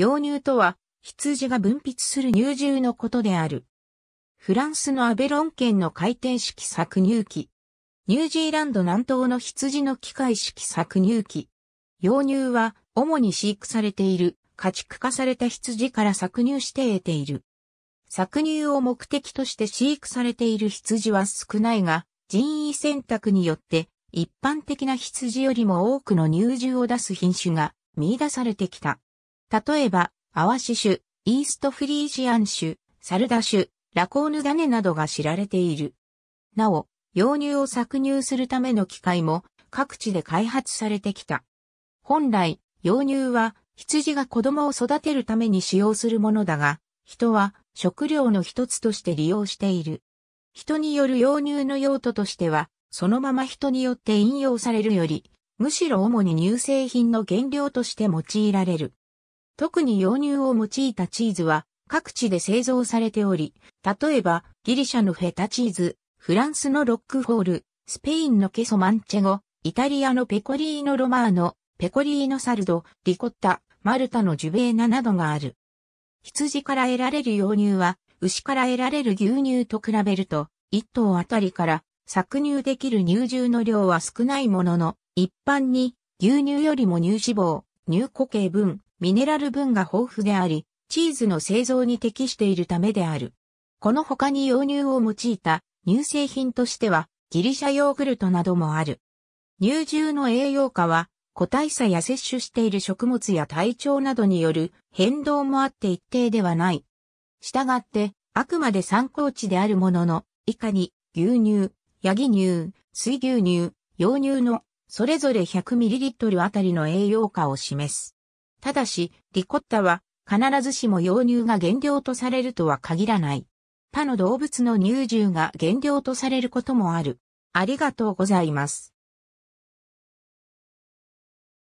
羊乳とは、羊が分泌する乳汁のことである。フランスのアベロン県の回転式搾乳機。ニュージーランド南東の羊の機械式搾乳機。羊乳は、主に飼育されている、家畜化された羊から搾乳して得ている。搾乳を目的として飼育されている羊は少ないが、人為選択によって、一般的な羊よりも多くの乳汁を出す品種が見出されてきた。例えば、アワシ種、イーストフリージアン種、サルダ種、ラコーヌ種などが知られている。なお、羊乳を搾乳するための機械も各地で開発されてきた。本来、羊乳は羊が子供を育てるために使用するものだが、人は食料の一つとして利用している。人による羊乳の用途としては、そのまま人によって引用されるより、むしろ主に乳製品の原料として用いられる。特に洋乳を用いたチーズは各地で製造されており、例えばギリシャのフェタチーズ、フランスのロックホール、スペインのケソマンチェゴ、イタリアのペコリーノ・ロマーノ、ペコリーノ・サルド、リコッタ、マルタのジュベーナなどがある。羊から得られる洋乳は、牛から得られる牛乳と比べると、1頭あたりから搾乳できる乳汁の量は少ないものの、一般に牛乳よりも乳脂肪、乳固形分、ミネラル分が豊富であり、チーズの製造に適しているためである。この他に洋乳を用いた乳製品としてはギリシャヨーグルトなどもある。乳汁の栄養価は個体差や摂取している食物や体調などによる変動もあって一定ではない。したがって、あくまで参考値であるものの、以下に牛乳、ヤギ乳、水牛乳、洋乳のそれぞれ 100ml あたりの栄養価を示す。ただし、リコッタは必ずしも溶乳が原料とされるとは限らない。他の動物の乳汁が原料とされることもある。ありがとうございます。